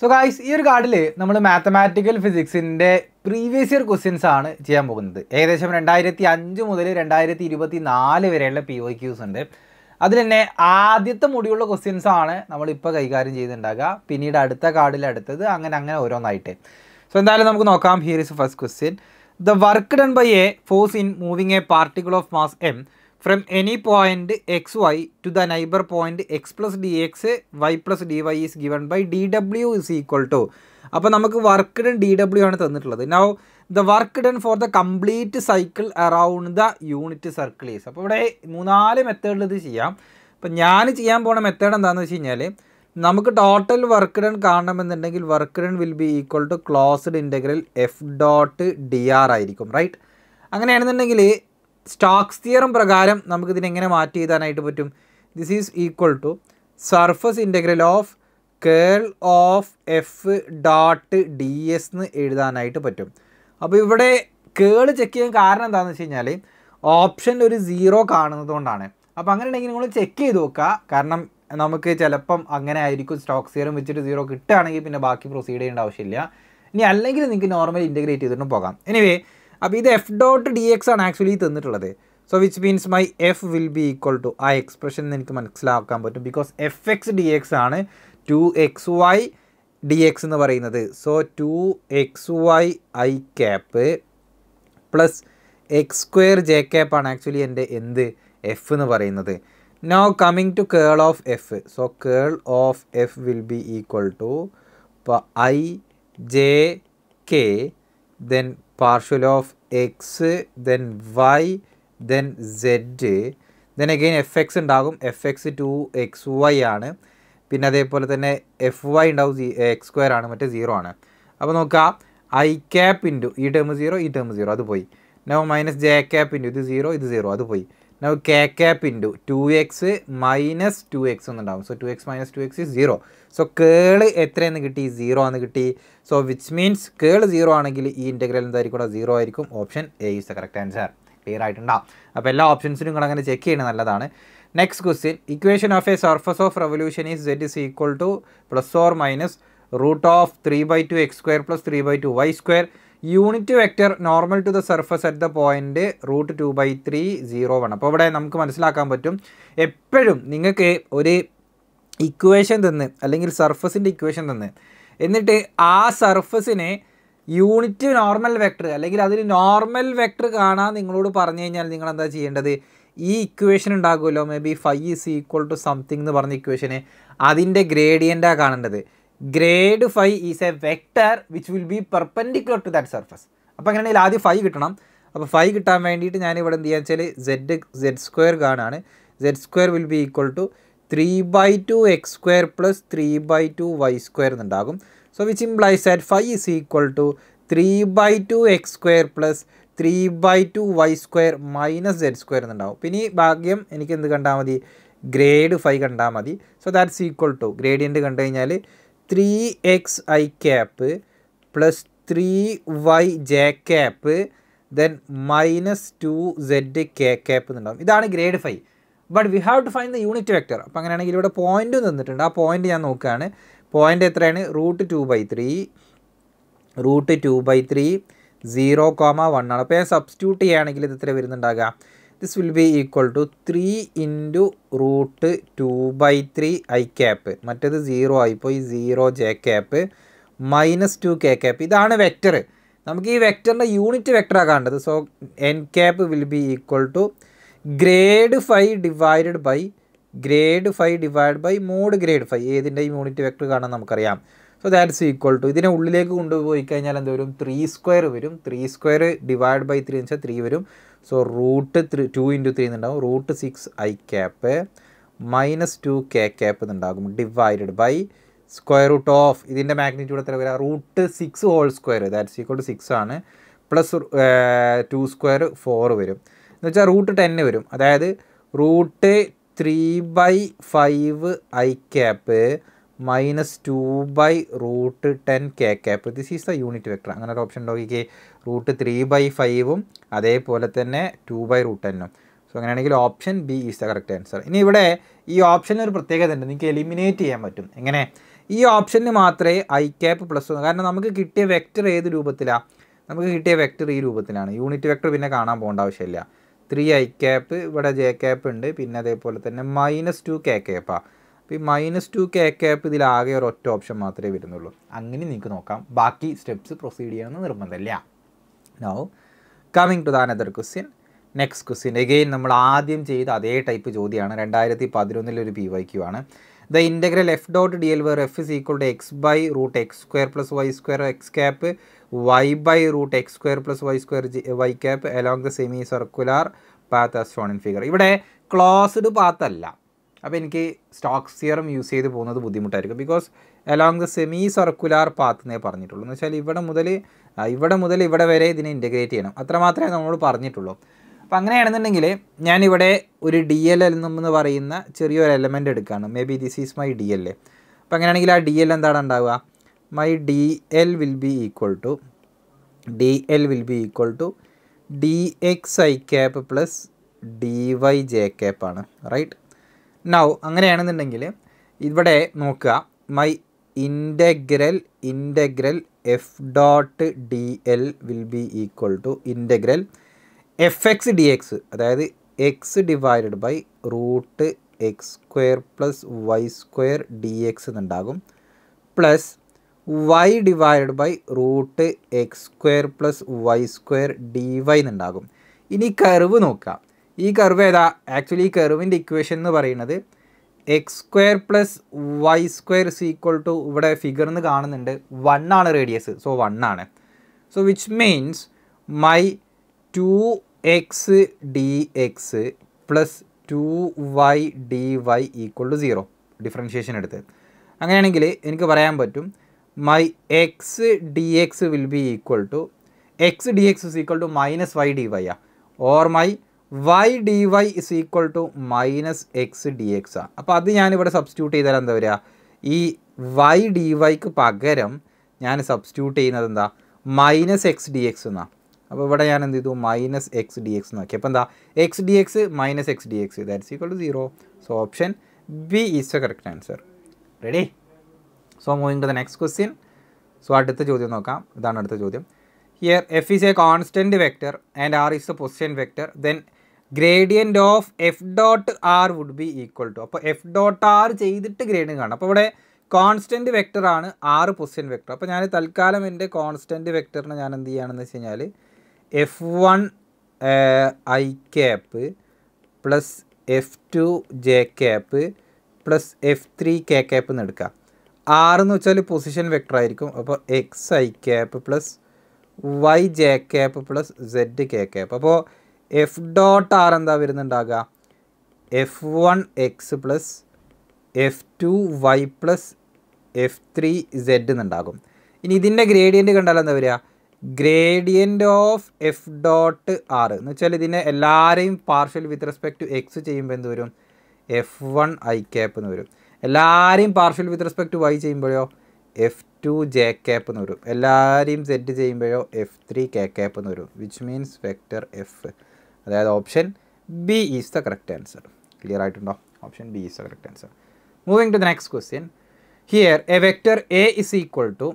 So guys ഈ ഒരു കാർഡിൽ നമ്മൾ മാത്തമാറ്റിക്കൽ ഫിസിക്സിൻ്റെ പ്രീവിയസ് ഇയർ ക്വസ്റ്റ്യൻസ് ആണ് ചെയ്യാൻ പോകുന്നത് ഏകദേശം രണ്ടായിരത്തി അഞ്ച് മുതൽ രണ്ടായിരത്തി ഇരുപത്തി നാല് വരെയുള്ള പി ഒ ക്യൂസ് ഉണ്ട് അതിൽ തന്നെ ആദ്യത്തെ മുടിയുള്ള ക്വസ്റ്റ്യൻസ് ആണ് നമ്മളിപ്പോൾ കൈകാര്യം ചെയ്തിട്ടുണ്ടാകുക പിന്നീട് അടുത്ത കാർഡിൽ അടുത്തത് അങ്ങനെ അങ്ങനെ ഓരോന്നായിട്ട് സോ എന്തായാലും നമുക്ക് നോക്കാം here is first question the work done by a force in moving a particle of mass M from any point X Y to the neighbour point X plus D X Y plus D Y is given by D W is equal to അപ്പോൾ നമുക്ക് work done D W ആണ് തന്നിട്ടുള്ളത് now the work done for the complete cycle around the unit circle is അപ്പോൾ ഇവിടെ മൂന്നാല് മെത്തേഡിൽ ഇത് ചെയ്യാം അപ്പം ഞാൻ ചെയ്യാൻ പോണ മെത്തേഡ് എന്താണെന്ന് വെച്ച് കഴിഞ്ഞാൽ നമുക്ക് ടോട്ടൽ വർക്ക് ഡൺ കാണണമെന്നുണ്ടെങ്കിൽ work done will be equal to closed integral F dot D R ആയിരിക്കും റൈറ്റ് അങ്ങനെയാണെന്നുണ്ടെങ്കിൽ സ്റ്റോക്സ് തിയറും പ്രകാരം നമുക്ക് എങ്ങനെ മാറ്റി എഴുതാനായിട്ട് പറ്റും this is equal to surface integral of curl of F dot D S എന്ന് എഴുതാനായിട്ട് പറ്റും അപ്പോൾ ഇവിടെ കേൾ ചെക്ക് ചെയ്യാൻ കാരണം എന്താണെന്ന് വെച്ച് കഴിഞ്ഞാൽ ഓപ്ഷനിൽ ഒരു സീറോ കാണുന്നത് കൊണ്ടാണ് അപ്പോൾ ഉണ്ടെങ്കിൽ നിങ്ങൾ ചെക്ക് ചെയ്ത് നോക്കുക കാരണം നമുക്ക് ചിലപ്പം അങ്ങനെ ആയിരിക്കും സ്റ്റോക്ക് സീറം വെച്ചിട്ട് സീറോ കിട്ടുകയാണെങ്കിൽ പിന്നെ ബാക്കി പ്രൊസീഡ് ചെയ്യേണ്ട ആവശ്യമില്ല ഇനി അല്ലെങ്കിൽ നിങ്ങൾക്ക് നോർമൽ ഇൻറ്റഗ്രേറ്റ് ചെയ്തിട്ടും പോകാം എനിവേ അപ്പോൾ ഇത് എഫ് ഡോട്ട് ഡി എക്സ് ആണ് ആക്ച്വലി തന്നിട്ടുള്ളത് so which means my F will be equal to ആ എക്സ്പ്രഷൻ എനിക്ക് മനസ്സിലാക്കാൻ പറ്റും because F X D X ആണ് two X Y D X എന്ന് പറയുന്നത് so two X Y I cap plus X square J cap ആണ് actually എൻ്റെ എന്ത് എഫ് എന്ന് പറയുന്നത് now coming to curl of F so curl of F will be equal to ഇപ്പോൾ i J k then partial of x then y then z then again f x ഉണ്ടാകും f x two X y ആണ് പിന്നെ അതേപോലെ തന്നെ f y ഉണ്ടാവും x square ആണ് മറ്റേ zero ആണ് അപ്പോൾ നോക്കുക ഐ ക്യാപ് ഇൻറ്റു ഈ ടേം സീറോ ഈ ടേം സീറോ അത് പോയി no minus j cap into ഇത് സീറോ ഇത് സീറോ അത് പോയി now k cap into two X minus two x എന്നുണ്ടാവും so two X minus two x zero so കേള് എത്രയെന്ന് കിട്ടി സീറോ ആണെന്ന് കിട്ടി സോ വിച്ച് മീൻസ് കേള് സീറോ ആണെങ്കിൽ ഈ ഇൻ്റഗ്രൽ എന്തായിരിക്കും സീറോ ആയിരിക്കും option A is the correct answer clear ആയിട്ടുണ്ടാവും അപ്പോൾ എല്ലാ ഓപ്ഷൻസിനും നിങ്ങൾ അങ്ങനെ ചെക്ക് ചെയ്യണം നല്ലതാണ് next question equation of a surface of revolution is set is equal to plus or minus root of three by two X square plus three by two Y square unit vector normal to the surface at the point root two by three zero one അപ്പോൾ ഇവിടെ നമുക്ക് മനസ്സിലാക്കാൻ പറ്റും എപ്പോഴും നിങ്ങൾക്ക് ഒരു equation തന്ന് അല്ലെങ്കിൽ സർഫസിൻ്റെ ഇക്വേഷൻ തന്ന് എന്നിട്ട് ആ സർഫസിനെ യൂണിറ്റ് നോർമൽ വെക്ടർ അല്ലെങ്കിൽ അതിന് നോർമൽ വെക്ടർ കാണാൻ നിങ്ങളോട് പറഞ്ഞു കഴിഞ്ഞാൽ നിങ്ങൾ എന്താ ചെയ്യേണ്ടത് ഈ ഇക്വേഷൻ ഉണ്ടാകുമല്ലോ may be five is equal to something എന്ന് പറഞ്ഞ ഇക്വേഷന് അതിൻ്റെ ഗ്രേഡിയൻ്റാണ് കാണേണ്ടത് grad five is a vector which will be perpendicular to that surface അപ്പോൾ അങ്ങനെയാണെങ്കിൽ ആദ്യം ഫൈവ് കിട്ടണം അപ്പോൾ ഫൈവ് കിട്ടാൻ വേണ്ടിയിട്ട് ഞാൻ ഇവിടെ എന്ത് ചെയ്യാന്ന് വെച്ചാൽ സെഡ് സെഡ് സ്ക്വയർ കാണാണ് z square will be equal to three by two X square plus three by two Y square എന്നുണ്ടാകും so which implies that five is equal to three by two X square plus three by two Y square minus z square എന്നുണ്ടാകും പിന്നെ ഈ ഭാഗ്യം എനിക്ക് എന്ത് കണ്ടാൽ മതി grade five കണ്ടാൽ മതി so that's equal to gradient കണ്ടു കഴിഞ്ഞാൽ three x i cap plus three y J cap then minus two z k cap എന്നുണ്ടാവും ഇതാണ് grad five but we have to find the unit vector അപ്പോൾ അങ്ങനെയാണെങ്കിൽ ഇവിടെ point തന്നിട്ടുണ്ട് ആ point ഞാൻ നോക്കുകയാണ് പോയിന്റ് എത്രയാണ് root two by three root two by three zero comma one ആണ് അപ്പോൾ ഞാൻ സബ്സ്റ്റ്യൂട്ട് ചെയ്യുകയാണെങ്കിൽ ഇത് എത്ര വരുന്നുണ്ടാകാം this will be equal to three into root two by three i cap മറ്റേത് സീറോ ആയിപ്പോയി zero j cap minus two K cap ഇതാണ് വെക്റ്റർ നമുക്ക് ഈ വെക്ടറിൻ്റെ യൂണിറ്റ് വെക്റ്ററാണ് കാണേണ്ടത് so n cap will be equal to grad five divided by grad five divide by mode grade five ഏതിൻ്റെ unit vector കാണാൻ നമുക്കറിയാം സോ ദാറ്റ്സ് ഈക്വൾ ടു ഇതിനെ ഉള്ളിലേക്ക് കൊണ്ടുപോയി കഴിഞ്ഞാൽ എന്ത് വരും ത്രീ സ്ക്വയർ വരും three square divide by three എന്ന് വെച്ചാൽ ത്രീ വരും so root three two into three എന്നുണ്ടാവും root six i cap minus two K cap എന്നുണ്ടാകും divided by square root of ഇതിൻ്റെ മാഗ്നിറ്റ്യൂഡ് എത്ര വരിക root six whole square that's equal to six ആണ് plus two square four വരും എന്ന് വെച്ചാൽ റൂട്ട് ടെന്ന് വരും അതായത് root three by five i cap minus two by root ten k cap this is the unit vector അങ്ങനെ ഒരു ഓപ്ഷൻ നോക്കിക്കേ റൂട്ട് ത്രീ ബൈ ഫൈവും അതേപോലെ തന്നെ ടു ബൈ റൂട്ട് ടെന്നും സോ അങ്ങനെയാണെങ്കിൽ option B is the correct answer ഇനി ഇവിടെ ഈ ഓപ്ഷനിൽ ഒരു പ്രത്യേകത ഉണ്ട് നിങ്ങൾക്ക് എലിമിനേറ്റ് ചെയ്യാൻ പറ്റും എങ്ങനെ ഈ ഓപ്ഷന് മാത്രമേ ഐ ക്യാപ്പ് പ്ലസ് കാരണം നമുക്ക് കിട്ടിയ വെക്റ്റർ ഏത് രൂപത്തിലാണ് നമുക്ക് കിട്ടിയ വെക്റ്റർ ഈ രൂപത്തിലാണ് യൂണിറ്റ് വെക്റ്റർ പിന്നെ കാണാൻ പോകേണ്ട ആവശ്യമില്ല ത്രീ ഐ ക്യാപ്പ് ഇവിടെ ജെ ക്യാപ്പ് ഉണ്ട് പിന്നെ അതേപോലെ തന്നെ മൈനസ് ടു കെ ക്യാപ്പാണ് അപ്പോൾ ഈ മൈനസ് ടു കെ ക്യാപ്പ് ഇതിലാകെ ഒരൊറ്റ ഓപ്ഷൻ മാത്രമേ വരുന്നുള്ളൂ അങ്ങനെ നിങ്ങൾക്ക് നോക്കാം ബാക്കി സ്റ്റെപ്സ് പ്രൊസീഡ് ചെയ്യണമെന്ന് നിർബന്ധമില്ല no coming to the another question next question again നമ്മൾ ആദ്യം ചെയ്ത അതേ ടൈപ്പ് ചോദ്യമാണ് രണ്ടായിരത്തി പതിനൊന്നിലൊരു പി വൈ ക്യു ആണ് the integral F dot D l where f is equal to x by root x square plus Y square x cap y by root x square plus Y square y cap along the semi circular path as shown in figure ഇവിടെ closed path അല്ല അപ്പോൾ എനിക്ക് Stokes തിയറും use ചെയ്ത് പോകുന്നത് ബുദ്ധിമുട്ടായിരിക്കും because along the semi circular path എന്നേ പറഞ്ഞിട്ടുള്ളൂ എന്ന് വെച്ചാൽ ഇവിടെ മുതൽ ഇവിടെ മുതൽ ഇവിടെ വരെ ഇതിനെ ഇൻറ്റഗ്രേറ്റ് ചെയ്യണം അത്രമാത്രമേ നമ്മളോട് പറഞ്ഞിട്ടുള്ളൂ അപ്പോൾ അങ്ങനെയാണെന്നുണ്ടെങ്കിൽ ഞാനിവിടെ ഒരു ഡി എൽ എൽ എന്ന് പറയുന്ന ചെറിയൊരു എലമെൻ്റ് എടുക്കുകയാണ് may be this is my d l a അപ്പോൾ അങ്ങനെയാണെങ്കിൽ ആ ഡി എൽ എന്താണ് ഉണ്ടാവുക my d l will be equal to d l will be equal to d x i cap plus D y j ക്യാപ്പാണ് ആണ് right now അങ്ങനെയാണെന്നുണ്ടെങ്കിൽ ഇവിടെ നോക്കുക my integral integral F dot D l will be equal to integral f X D x അതായത് x divided by root x square plus Y square d x എന്നുണ്ടാകും plus y divide by root x square plus Y square d y എന്നുണ്ടാകും ഇനി curve നോക്കാം ഈ curve ഏതാ actually ഈ കർവിൻ്റെ equation എന്ന് പറയുന്നത് x square plus Y square is equal to ഇവിടെ ഫിഗറിൽ നിന്ന് കാണുന്നുണ്ട് വൺ ആണ് റേഡിയസ് സോ വൺ ആണ് so which means my two x D x plus two y d y equal to zero differentiation എടുത്ത് അങ്ങനെയാണെങ്കിൽ എനിക്ക് പറയാൻ പറ്റും my x D x will be equal to x D x is equal to minus y d y ആ or my y d y is equal to minus X D X ആണ് അപ്പോൾ അത് ഞാനിവിടെ സബ്സ്റ്റിറ്റ്യൂട്ട് ചെയ്താൽ എന്താ വരിക ഈ Y D വൈക്ക് പകരം ഞാൻ സബ്സ്റ്റിറ്റ്യൂട്ട് ചെയ്യുന്നത് എന്താ മൈനസ് എക്സ് ഡി എക്സ് എന്നാണ് അപ്പോൾ ഇവിടെ ഞാൻ എന്ത് ചെയ്തു മൈനസ് എക്സ് ഡി എക്സ് നോക്കി അപ്പോൾ എന്താ x D X minus X D x that's equal to zero so option B is a correct answer ready so moving to the next question so അടുത്ത ചോദ്യം നോക്കാം ഇതാണ് അടുത്ത ചോദ്യം here f is a constant vector and r is a position vector then gradient of F dot r would be equal to അപ്പോൾ f dot r ചെയ്തിട്ട് gradient കാണാം അപ്പോൾ ഇവിടെ കോൺസ്റ്റൻറ്റ് വെക്ടറാണ് ആറ് പൊസിഷൻ വെക്ടർ അപ്പോൾ ഞാൻ തൽക്കാലം എൻ്റെ കോൺസ്റ്റൻറ്റ് വെക്ടറിന് ഞാൻ എന്ത് ചെയ്യുകയാണെന്ന് വെച്ച് കഴിഞ്ഞാൽ f one i cap plus f two j cap plus f three K cap എന്ന് എടുക്കുക ആറ് എന്ന് വെച്ചാൽ പൊസിഷൻ വെക്ടർ ആയിരിക്കും അപ്പോൾ x i cap plus y J cap plus z k cap അപ്പോൾ എഫ് ഡോട്ട് ആർ എന്താ വരുന്നുണ്ടാകുക f one x plus f two y plus f three z എന്നുണ്ടാകും ഇനി ഇതിൻ്റെ ഗ്രേഡിയൻറ്റ് കണ്ടാൽ എന്താ വരിക gradient of F dot r എന്ന് വെച്ചാൽ ഇതിനെ എല്ലാവരെയും partial with respect to x ചെയ്യുമ്പോൾ എന്ത് വരും എഫ് വൺ ഐ ക്യാപ്പ് എന്ന് വരും എല്ലാവരെയും partial with respect to y ചെയ്യുമ്പോഴോ എഫ് ടു ജെ ക്യാപ്പ് എന്ന് വരും എല്ലാവരെയും സെഡ് ചെയ്യുമ്പോഴോ എഫ് ത്രീ കെ ക്യാപ്പ് എന്ന് വരും വിച്ച് മീൻസ് വെക്ടർ എഫ് അതായത് option B is the correct answer clear ആയിട്ടുണ്ടോ option B is the correct answer moving to the next question here a vector a is equal to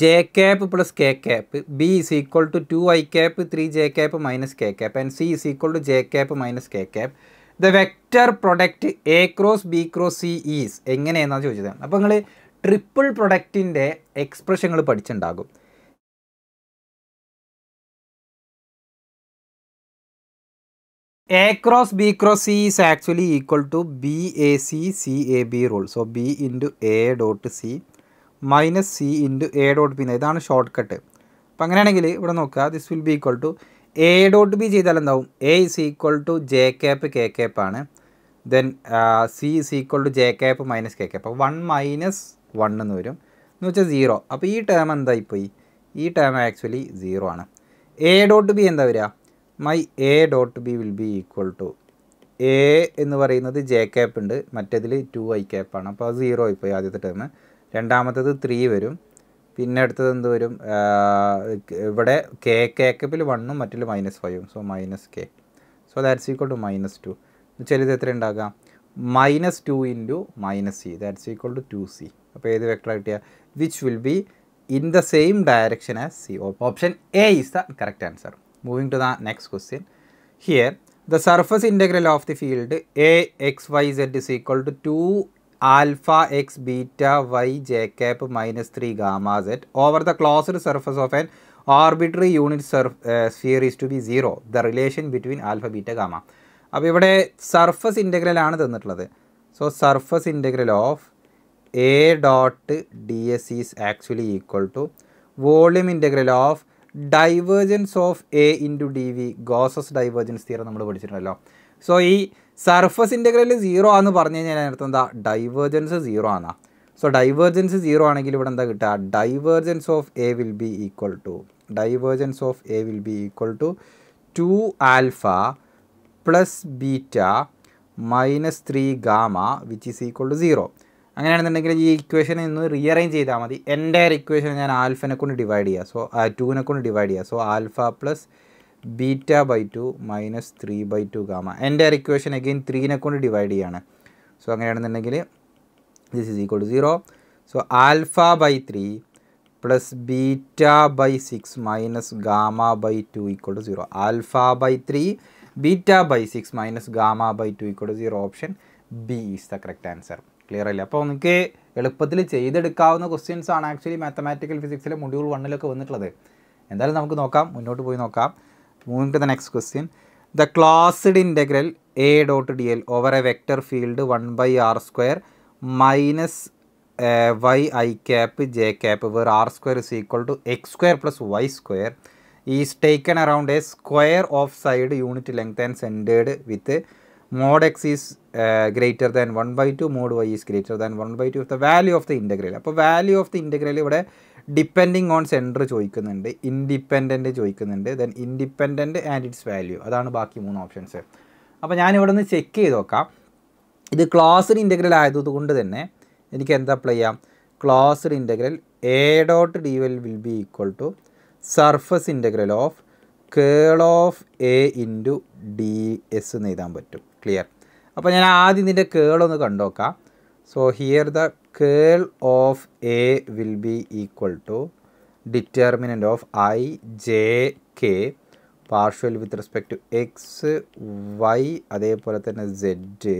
j cap plus k cap b is equal to two I cap three j cap minus k cap and c is equal to j cap minus k cap the vector product a cross b cross C is എങ്ങനെയെന്നാണ് ചോദിച്ചത് അപ്പോൾ നിങ്ങൾ triple പ്രൊഡക്റ്റിൻ്റെ എക്സ്പ്രഷനുകൾ പഠിച്ചിട്ടുണ്ടാകും a cross cross b c cross actually equal to b a c c a b rule so b into a dot c minus c into a dot b ഇതാണ് shortcut അപ്പം അങ്ങനെയാണെങ്കിൽ ഇവിടെ നോക്കുക this will be equal to a dot b ചെയ്താൽ എന്താവും a is equal to j cap K cap ആണ് then c is equal to j cap minus k cap one minus one എന്ന് വരും എന്ന് വെച്ചാൽ സീറോ അപ്പോൾ ഈ ടേം എന്തായിപ്പോയി ഈ ടേം ആക്ച്വലി സീറോ ആണ് എ ഡോട്ട് ബി എന്താ വരിക my a dot b will be equal to a എന്ന് പറയുന്നത് ജെ ക്യാപ്പ് ഉണ്ട് മറ്റേതിൽ ടു ഐ ക്യാപ്പാണ് അപ്പോൾ അത് സീറോ ആയിപ്പോയി ആദ്യത്തെ ടേം രണ്ടാമത്തത് ത്രീ വരും പിന്നെ അടുത്തത് എന്ത് വരും ഇവിടെ കെ കേക്കപ്പിൽ വണ്ണും മറ്റിൽ മൈനസ് ഫൈവും so minus k so that's equal to minus two എന്നുവെച്ചാൽ ഇത് എത്ര ഉണ്ടാകാം minus two into minus c that's equal to two c അപ്പോൾ ഏത് വെക്ടർ കിട്ടിയ which will be in the same direction as c ഓപ്പ് option A is the correct answer Moving to the next question. Here the surface integral of the field A x y z is equal to 2 alpha x beta y j cap minus 3 gamma z over the closed surface of an arbitrary unit uh, sphere is to be 0. The relation between alpha beta gamma. അപ്പോൾ surface integral integral ആണ് തന്നിട്ടുള്ളത് so So surface integral of a dot d s is actually equal to volume integral of divergence of A into D V Gauss's divergence theorem നമ്മൾ പഠിച്ചിട്ടുണ്ടല്ലോ so ഈ surface integral zero ആണെന്ന് പറഞ്ഞു കഴിഞ്ഞാൽ അതിനർത്ഥം എന്താ ഡൈവേർജൻസ് സീറോ ആണ് so divergence zero ആണെങ്കിൽ ഇവിടെ എന്താ കിട്ടുക divergence of A will be equal to divergence of A will be equal to two alpha plus beta minus three gamma which is equal to zero അങ്ങനെയാണെന്നുണ്ടെങ്കിൽ ഈ equation ഇന്ന് rearrange ചെയ്താൽ മതി എൻ്റെ ഇക്വേഷൻ ഞാൻ ആൽഫിനെ കൊണ്ട് ഡിവൈഡ് ചെയ്യുക സോ ടൂവിനെ കൊണ്ട് ഡിവൈഡ് ചെയ്യുക so alpha plus beta by two minus three by two gamma എൻ്റെ ഇക്വേഷൻ അഗെയിൻ ത്രീനെ കൊണ്ട് ഡിവൈഡ് ചെയ്യാണ് സോ അങ്ങനെയാണെന്നുണ്ടെങ്കിൽ this is equal to zero so alpha by three plus beta by six minus gamma by two equal to zero alpha by three beta by six minus gamma by two equal to zero option B is the correct answer clear അല്ലേ അപ്പോൾ നിങ്ങൾക്ക് എളുപ്പത്തിൽ ചെയ്തെടുക്കാവുന്ന questions ആണ് actually mathematical ഫിസിക്സിലെ module വണ്ണിലൊക്കെ വന്നിട്ടുള്ളത് എന്തായാലും നമുക്ക് നോക്കാം മുന്നോട്ട് പോയി നോക്കാം moving the next question the closed integral A dot D L over a vector field one by R square minus Y I cap J cap where R square is equal to X square plus Y square is taken around a square of side unit length and centred with mod X is greater than one by two mode Y is greater than one by two of the value of the integral അപ്പോൾ value of the integral ഇവിടെ depending on centre ചോദിക്കുന്നുണ്ട് independent ചോദിക്കുന്നുണ്ട് then independent and it's value അതാണ് ബാക്കി മൂന്ന് options അപ്പോൾ ഞാനിവിടെ നിന്ന് ചെക്ക് ചെയ്ത് നോക്കാം ഇത് ക്ലോസ്ഡ് ഇൻ്റഗ്രൽ ആയതുകൊണ്ട് തന്നെ എനിക്ക് എന്താ അപ്ലൈ ചെയ്യാം closed integral A dot D L will be equal to surface integral of curl of A into D S എന്ന് എഴുതാൻ പറ്റും ക്ലിയർ അപ്പോൾ ഞാൻ ആദ്യം ഇതിൻ്റെ ഒന്ന് കണ്ടുനോക്കാം so here the curl of A will be equal to determinant of I J K partial with respect to X Y അതേപോലെ തന്നെ സെഡ്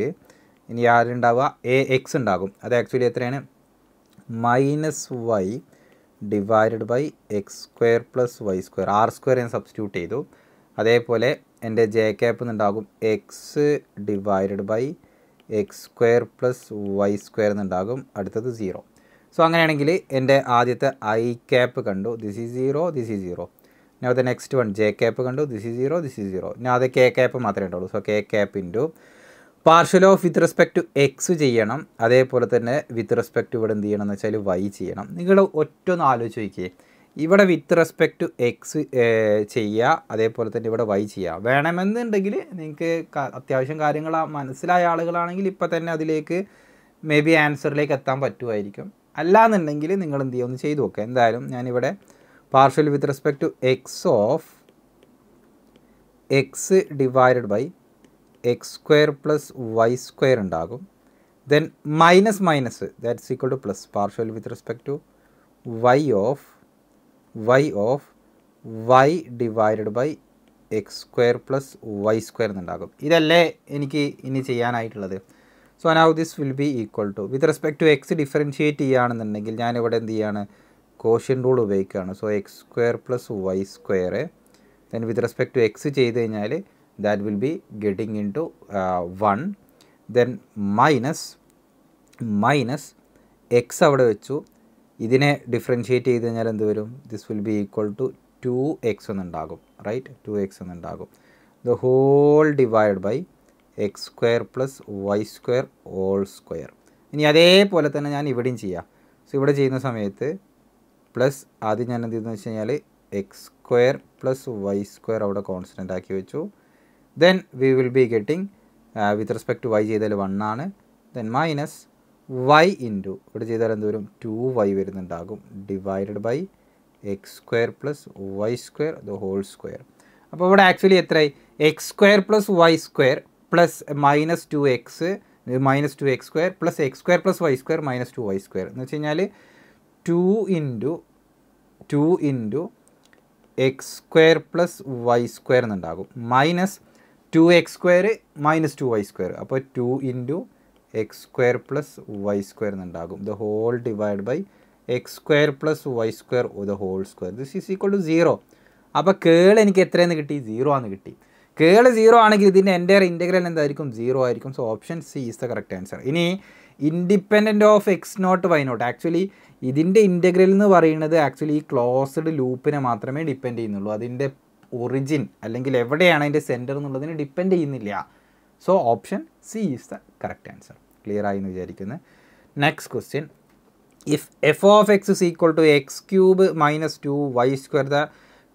ഇനി ആരുണ്ടാവുക എ എക്സ് ഉണ്ടാകും അത് ആക്ച്വലി എത്രയാണ് minus Y divide by X square plus Y square R square ഞാൻ substitute ചെയ്തു അതേപോലെ എൻ്റെ ജെ ക്യാപ്പ് എന്നുണ്ടാകും X divide by X square plus Y square എന്നുണ്ടാകും അടുത്തത് സീറോ സോ അങ്ങനെയാണെങ്കിൽ എൻ്റെ ആദ്യത്തെ ഐ ക്യാപ്പ് കണ്ടു this is zero this is zero ഞാൻ അത് നെക്സ്റ്റ് വൺ ജെ ക്യാപ്പ് കണ്ടു this is zero this is zero ഞാൻ അത് കെ ക്യാപ്പ് മാത്രമേ ഉണ്ടാവുള്ളൂ so K cap into partial of with respect to X ചെയ്യണം അതേപോലെ തന്നെ വിത്ത് റെസ്പെക്ട് ഇവിടെ എന്ത് ചെയ്യണം എന്ന് വെച്ചാൽ വൈ ചെയ്യണം നിങ്ങൾ ഒറ്റ ഒന്ന് ആലോചിച്ച് നോക്കിയേ ഇവിടെ വിത്ത് റെസ്പെക്റ്റ് ടു എക്സ് ചെയ്യുക അതേപോലെ തന്നെ ഇവിടെ വൈ ചെയ്യുക വേണമെന്നുണ്ടെങ്കിൽ നിങ്ങൾക്ക് അത്യാവശ്യം കാര്യങ്ങൾ മനസ്സിലായ ആളുകളാണെങ്കിൽ ഇപ്പം തന്നെ അതിലേക്ക് മേ ബി ആൻസറിലേക്ക് എത്താൻ പറ്റുമായിരിക്കും അല്ലാന്നുണ്ടെങ്കിൽ നിങ്ങൾ എന്ത് ചെയ്യുക ഒന്ന് ചെയ്തു നോക്കുക എന്തായാലും ഞാനിവിടെ partial with respect to X of X divided by X square plus Y square ഉണ്ടാകും then minus minus that's equal to plus partial with respect to Y of Y of Y divide by X square plus Y square എന്നുണ്ടാകും ഇതല്ലേ എനിക്ക് ഇനി ചെയ്യാനായിട്ടുള്ളത് so now this will be equal to with respect to X differentiate ചെയ്യുകയാണെന്നുണ്ടെങ്കിൽ ഞാനിവിടെ എന്ത് ചെയ്യാണ് quotient rule ഉപയോഗിക്കുകയാണ് so X square plus Y square then with respect to X ചെയ്ത് കഴിഞ്ഞാൽ that will be getting into one then minus minus X അവിടെ വെച്ചു ഇതിനെ ഡിഫറൻഷ്യേറ്റ് ചെയ്ത് കഴിഞ്ഞാൽ എന്ത് വരും this will be equal to two X എന്നുണ്ടാകും റൈറ്റ് ടു എക്സ് എന്നുണ്ടാകും the whole divide by X square plus Y square all square ഇനി അതേപോലെ തന്നെ ഞാൻ ഇവിടെയും ചെയ്യാം സോ ഇവിടെ ചെയ്യുന്ന സമയത്ത് പ്ലസ് ആദ്യം ഞാൻ എന്ത് ചെയ്തെന്ന് വെച്ച് കഴിഞ്ഞാൽ X square plus Y square അവിടെ കോൺസ്റ്റൻ്റ് ആക്കി വെച്ചു then we will be getting with respect to Y ചെയ്താൽ വൺ ആണ് ദെൻ മൈനസ് വൈ ഇൻറ്റു ഇവിടെ ചെയ്താൽ എന്ത് വരും ടു വൈ വരുന്നുണ്ടാകും divided by X square plus Y square the whole square അപ്പോൾ ഇവിടെ ആക്ച്വലി എത്രയായി X square plus Y square plus minus two X minus two X square plus X square plus Y square minus two Y square എന്ന് വെച്ച് കഴിഞ്ഞാൽ two into two into X square plus Y square എന്നുണ്ടാകും minus two X square minus two Y square അപ്പോൾ two into X square plus Y square എന്നുണ്ടാകും the whole divide by X square plus Y square the whole square this is equal to zero അപ്പോൾ curl എനിക്ക് എത്രയെന്ന് കിട്ടി zero ആണെന്ന് കിട്ടി കേൾ zero ആണെങ്കിൽ ഇതിൻ്റെ എൻ്റെ ഇൻ്റഗ്രൽ എന്തായിരിക്കും സീറോ ആയിരിക്കും so option C is the correct answer ഇനി independent of X not Y not actually ഇതിൻ്റെ ഇൻ്റഗ്രൽ എന്ന് പറയുന്നത് ആക്ച്വലി ഈ ക്ലോസ്ഡ് ലൂപ്പിനെ മാത്രമേ ഡിപ്പെൻഡ് ചെയ്യുന്നുള്ളൂ അതിൻ്റെ ഒറിജിൻ അല്ലെങ്കിൽ എവിടെയാണ് അതിൻ്റെ സെൻറ്റർ എന്നുള്ളതിന് ഡിപ്പെൻഡ് ചെയ്യുന്നില്ല so option C is the correct answer clear ആയി എന്ന് വിചാരിക്കുന്നത് next question if F of X is equal to X cube minus two Y square the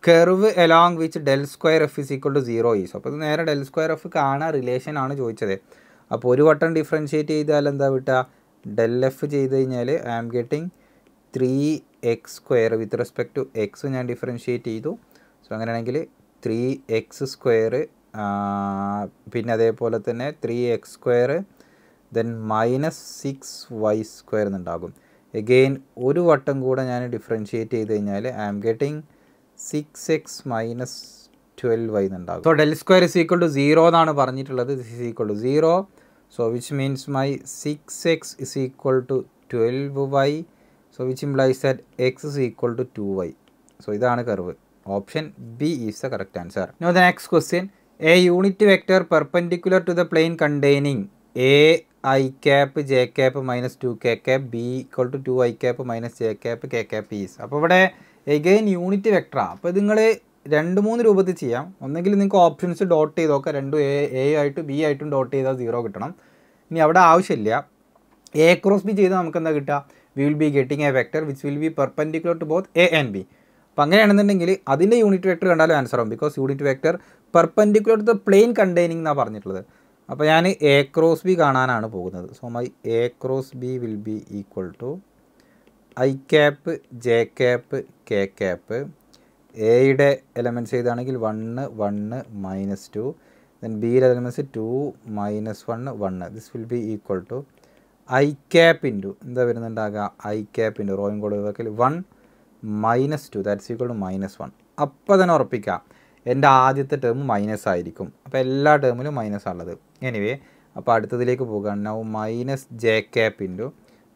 curve along which del square F is equal to zero is അപ്പോൾ നേരെ del square F കാണാൻ relation ആണ് ചോദിച്ചത് അപ്പോൾ ഒരു വട്ടം differentiate ചെയ്താൽ എന്താ വിട്ടുക ഡെൽ എഫ് ചെയ്ത് കഴിഞ്ഞാൽ I am getting three X square with respect to X ഞാൻ ഡിഫറൻഷ്യേറ്റ് ചെയ്തു സോ അങ്ങനെയാണെങ്കിൽ ത്രീ എക്സ് സ്ക്വയർ പിന്നെ അതേപോലെ തന്നെ three X square then minus six Y square എന്നുണ്ടാകും എഗെയിൻ ഒരു വട്ടം കൂടെ ഞാൻ ഡിഫറൻഷിയേറ്റ് ചെയ്ത് കഴിഞ്ഞാൽ I am getting six X minus twelve Y എന്നുണ്ടാകും so del square is equal to zero എന്നാണ് പറഞ്ഞിട്ടുള്ളത് this is equal to zero so which means my six X is equal to twelve Y so which implies that X is equal to two Y so ഇതാണ് curve option B is the correct answer no the next question a unit vector perpendicular to the plane containing A I cap J cap minus two K cap B equal to two I cap minus J cap K cap is അപ്പോൾ ഇവിടെ again unit വെക്ടറാണ് അപ്പോൾ നിങ്ങൾ രണ്ട് മൂന്ന് രൂപത്തിൽ ചെയ്യാം ഒന്നെങ്കിൽ നിങ്ങൾക്ക് ഓപ്ഷൻസ് ഡോട്ട് ചെയ്ത് നോക്കാം രണ്ടും എ എ ആയിട്ടും ബി ആയിട്ടും ഡോട്ട് ചെയ്താൽ സീറോ കിട്ടണം ഇനി അവിടെ ആവശ്യമില്ല എ ക്രോസ് ബി ചെയ്താൽ നമുക്ക് എന്താ കിട്ടുക will be getting a vector which will be perpendicular to both A and B അപ്പോൾ അങ്ങനെയാണെന്നുണ്ടെങ്കിൽ അതിൻ്റെ യൂണിറ്റ് വെക്ടർ കണ്ടാലും ആൻസർ ആവും because unit vector perpendicular to the plane containing എന്നാണ് പറഞ്ഞിട്ടുള്ളത് അപ്പോൾ ഞാൻ എ ക്രോസ് ബി കാണാനാണ് പോകുന്നത് so my A cross B will be equal to I cap J cap K cap എയുടെ എലമെൻറ്റ്സ് ചെയ്താണെങ്കിൽ one one minus two then ബിയിലെ elements two minus one one this will be equal to I cap into എന്താ വരുന്നുണ്ടാകുക I cap into റോയിങ് കോഡ് ഒഴിവാക്കൽ one minus two that's equal to minus one അപ്പോൾ തന്നെ ഉറപ്പിക്കാം എൻ്റെ ആദ്യത്തെ ടേം മൈനസ് ആയിരിക്കും അപ്പോൾ എല്ലാ ടേമിലും മൈനസ് ആണുള്ളത് എനിവേ അപ്പോൾ അടുത്തതിലേക്ക് പോകുകയാണ് now minus J cap into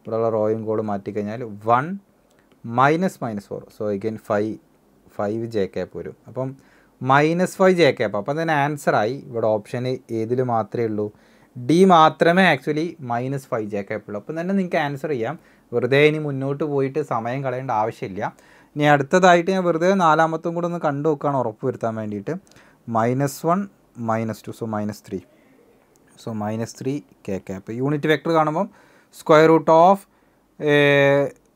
ഇവിടെയുള്ള റോയും കോളും മാറ്റിക്കഴിഞ്ഞാൽ one minus minus four so again five five J cap വരും അപ്പം മൈനസ് ഫൈവ് ജെ ക്യാപ്പ് അപ്പം തന്നെ ആൻസറായി ഇവിടെ ഓപ്ഷൻ ഏതിൽ മാത്രമേ ഉള്ളൂ ഡി മാത്രമേ actually minus five J cap ഉള്ളൂ അപ്പം തന്നെ നിങ്ങൾക്ക് ആൻസർ ചെയ്യാം വെറുതെ ഇനി മുന്നോട്ട് പോയിട്ട് സമയം കളയേണ്ട ആവശ്യമില്ല ഇനി അടുത്തതായിട്ട് ഞാൻ വെറുതെ നാലാമത്തും കൂടെ ഒന്ന് കണ്ടു നോക്കുകയാണ് ഉറപ്പ് വരുത്താൻ വേണ്ടിയിട്ട് minus one minus two so minus three so minus three K cap unit vector കാണുമ്പം square root of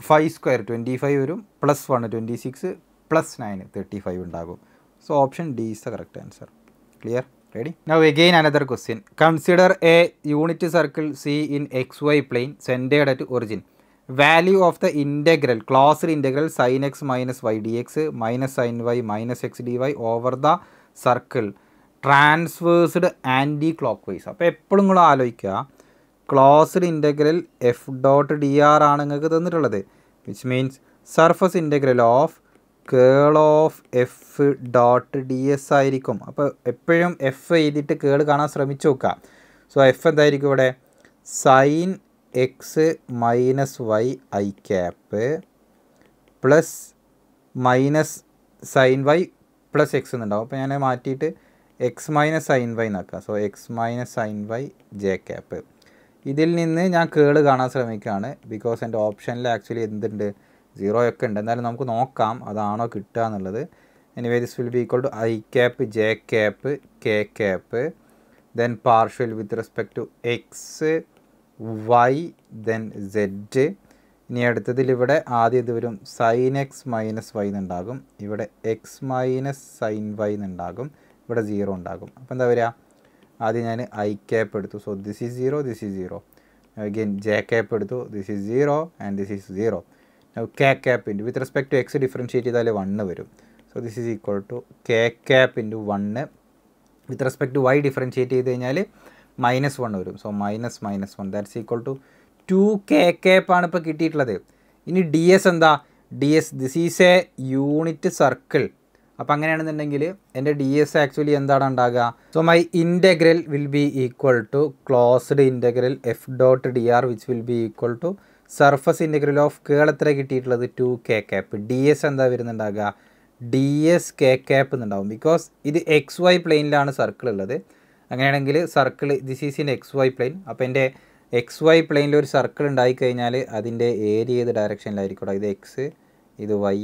five square twenty five വരും plus one twenty six plus nine thirty five ഉണ്ടാകും so option D is the correct answer clear ready now again another question consider a unit circle C in X Y plane centred at origin value of the integral closed integral sine X minus y D X minus sine Y minus X D Y over the circle transversed anticlockwise അപ്പോൾ എപ്പോഴും നിങ്ങൾ ആലോചിക്കുക closed integral F dot D R ആണ് നിങ്ങൾക്ക് തന്നിട്ടുള്ളത് which means surface integral of curl of F dot D S ആയിരിക്കും അപ്പോൾ എപ്പോഴും എഫ് എഴുതിയിട്ട് കേൾ കാണാൻ ശ്രമിച്ചു നോക്കുക സോ എഫ് എന്തായിരിക്കും ഇവിടെ sine X minus Y I cap plus minus sine Y plus X എന്നുണ്ടാവും അപ്പോൾ ഞാൻ മാറ്റിയിട്ട് എക്സ് മൈനസ് സൈൻ വൈ എന്നാക്കാം so X minus sine Y J cap ഇതിൽ നിന്ന് ഞാൻ കേള് കാണാൻ ശ്രമിക്കുകയാണ് ബിക്കോസ് എൻ്റെ ഓപ്ഷനിൽ ആക്ച്വലി എന്തുണ്ട് സീറോ ഒക്കെ ഉണ്ട് എന്നാലും നമുക്ക് നോക്കാം അതാണോ കിട്ടുക എന്നുള്ളത് anyway this will be equal to I cap J cap K cap then partial with respect to X Y then Z ഇനി അടുത്തതിൽ ഇവിടെ ആദ്യം ഇത് വരും സൈൻ എക്സ് മൈനസ് വൈ എന്നുണ്ടാകും ഇവിടെ എക്സ് മൈനസ് സൈൻ വൈ എന്നുണ്ടാകും ഇവിടെ സീറോ ഉണ്ടാകും അപ്പോൾ എന്താ പറയുക ആദ്യം ഞാൻ ഐ ക്യാപ്പ് എടുത്തു so this is zero this is zero again J cap എടുത്തു this is zero and this is zero k cap into with respect to x differentiate ചെയ്താൽ വണ്ണ് വരും so this is equal to K cap into one with respect to y differentiate ചെയ്ത് കഴിഞ്ഞാൽ minus one വരും so minus minus one that's equal to two k ആണ് ഇപ്പോൾ കിട്ടിയിട്ടുള്ളത് ഇനി d s എന്താ d s this is a unit circle അപ്പോൾ അങ്ങനെയാണെന്നുണ്ടെങ്കിൽ എൻ്റെ ഡി എസ് ആക്ച്വലി എന്താണ് ഉണ്ടാകുക so my integral will be equal to closed integral f dot D r which will be equal to surface integral of curl എത്ര കിട്ടിയിട്ടുള്ളത് two K cap d s എന്താ വരുന്നുണ്ടാകുക d s k cap എന്നുണ്ടാകും because ഇത് x y പ്ലെയിനിലാണ് circle ഉള്ളത് അങ്ങനെയാണെങ്കിൽ circle this is in X Y plane അപ്പോൾ എൻ്റെ എക്സ് വൈ പ്ലെയിനിൽ ഒരു സർക്കിൾ ഉണ്ടായിക്കഴിഞ്ഞാൽ അതിൻ്റെ ഏരിയ ഏത് ഡയറക്ഷനിലായിരിക്കും ഇത് എക്സ് ഇത് വൈ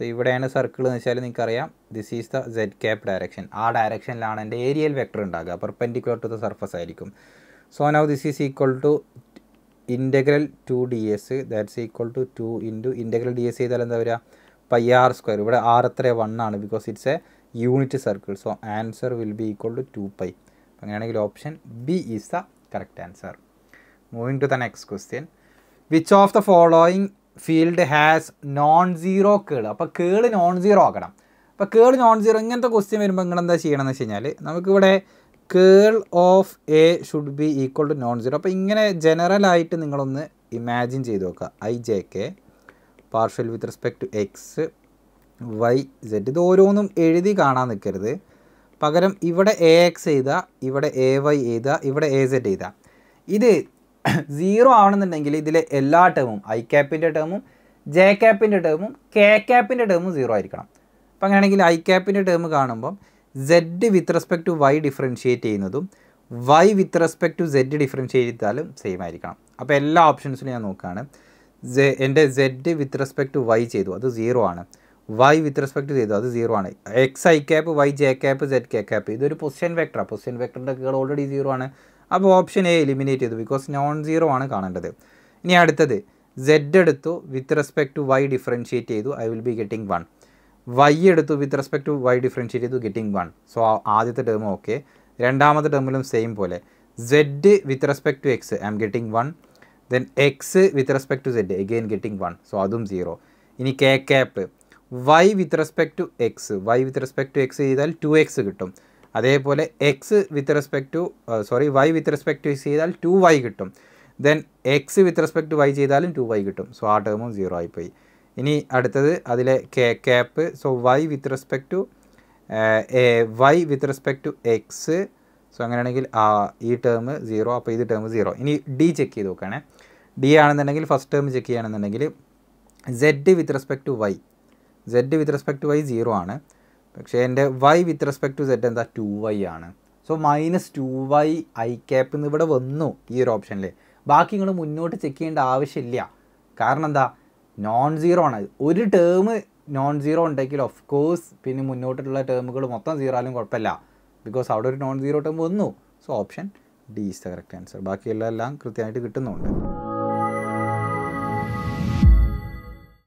സോ ഇവിടെയാണ് സർക്കിൾ എന്ന് വെച്ചാൽ നിങ്ങൾക്ക് അറിയാം this is the z cap direction ആ ഡയറക്ഷനിലാണ് എൻ്റെ ഏരിയൽ വെക്ടർ ഉണ്ടാകുക പെർപെൻഡിക്കുലർ ടു ദ സർഫസ് ആയിരിക്കും so now this is equal to integral two d s that's equal to two into integral d s ചെയ്താൽ എന്താ പറയുക പൈ ആർ സ്ക്വയർ ഇവിടെ r എത്ര വൺ ആണ് because it's a unit circle so answer will be equal to two pi അങ്ങനെയാണെങ്കിൽ option B is the correct answer moving to the next question which of the following field has non zero curl അപ്പോൾ curl non zero ആക്കണം അപ്പോൾ curl non zero ഇങ്ങനത്തെ question വരുമ്പോൾ നിങ്ങൾ എന്താ ചെയ്യണമെന്ന് വെച്ച് കഴിഞ്ഞാൽ നമുക്കിവിടെ curl of a should be equal to non zero അപ്പോൾ ഇങ്ങനെ ജനറലായിട്ട് നിങ്ങളൊന്ന് ഇമാജിൻ ചെയ്ത് നോക്കുക i J K partial with respect to X y z ഇത് ഓരോന്നും എഴുതി കാണാൻ നിൽക്കരുത് പകരം ഇവിടെ എ എക്സ് ചെയ്താൽ ഇവിടെ എ വൈ ചെയ്താൽ ഇവിടെ എ സെഡ് ചെയ്താൽ ഇത് സീറോ ആവണമെന്നുണ്ടെങ്കിൽ ഇതിലെ എല്ലാ ടേമും ഐ ക്യാപ്പിൻ്റെ ടേമും ജെ ക്യാപ്പിൻ്റെ ടേമും കെ ക്യാപ്പിൻ്റെ ടേമും സീറോ ആയിരിക്കണം അപ്പം അങ്ങനെയാണെങ്കിൽ ഐ ക്യാപ്പിൻ്റെ ടേം കാണുമ്പം z with respect to y differentiate ചെയ്യുന്നതും y with respect to z differentiate ചെയ്താലും സെയിം ആയിരിക്കണം അപ്പോൾ എല്ലാ ഓപ്ഷൻസിലും ഞാൻ നോക്കുകയാണ് എൻ്റെ z with respect to y ചെയ്തു അത് സീറോ ആണ് വൈ വിത്ത് റെസ്പെക്ട് ചെയ്തു അത് സീറോ ആണ് x i cap y J cap z k cap ഇതൊരു പൊസിഷൻ വെക്ടറാണ് പൊസിഷൻ വെക്ടറിൻ്റെ കീഴിൽ ഓൾറെഡി സീറോ ആണ് അപ്പോൾ ഓപ്ഷൻ എ എലിമിനേറ്റ് ചെയ്തു ബിക്കോസ് നോൺ സീറോ ആണ് കാണേണ്ടത് ഇനി അടുത്തത് സെഡ് എടുത്തു with respect to y differentiate ചെയ്തു I will be getting one y എടുത്തു with respect to y differentiate ചെയ്തു ഗെറ്റിംഗ് വൺ സോ ആദ്യത്തെ ടേം ഓക്കെ രണ്ടാമത്തെ ടേമിലും സെയിം പോലെ z with respect to X I I'm getting one then x with respect to z again getting one so അതും zero ഇനി k cap y with respect to X y with respect to x ചെയ്താൽ two x കിട്ടും അതേപോലെ x with respect to sorry y with respect to ചെയ്താൽ two y കിട്ടും then x with respect to y ചെയ്താലും two y കിട്ടും so ആ ടേമും zero ആയിപ്പോയി ഇനി അടുത്തത് അതിലെ k cap so y with respect to y with respect to x so അങ്ങനെയാണെങ്കിൽ ഈ ടേം സീറോ അപ്പോൾ ഇത് ടേം സീറോ ഇനി ഡി ചെക്ക് ചെയ്ത് നോക്കുകയാണേ ഡി ആണെന്നുണ്ടെങ്കിൽ ഫസ്റ്റ് ടേം ചെക്ക് ചെയ്യുകയാണെന്നുണ്ടെങ്കിൽ z with respect to y z with respect to y zero ആണ് പക്ഷേ എൻ്റെ y with respect to z എന്താ ടു വൈ ആണ് so minus two y I cap എന്ന് ഇവിടെ വന്നു ഈ ഒരു ഓപ്ഷനിൽ ബാക്കി നിങ്ങൾ മുന്നോട്ട് ചെക്ക് ചെയ്യേണ്ട ആവശ്യമില്ല കാരണം എന്താ നോൺ സീറോ ആണ് ഒരു ടേം നോൺ സീറോ ഉണ്ടെങ്കിൽ ഓഫ് കോഴ്സ് പിന്നെ മുന്നോട്ടുള്ള ടേമുകൾ മൊത്തം സീറോ ആയാലും കുഴപ്പമില്ല ബിക്കോസ് അവിടെ ഒരു നോൺ സീറോ ടേം വന്നു so option D is the correct answer ബാക്കിയെല്ലാം എല്ലാം കൃത്യമായിട്ട് കിട്ടുന്നുണ്ട്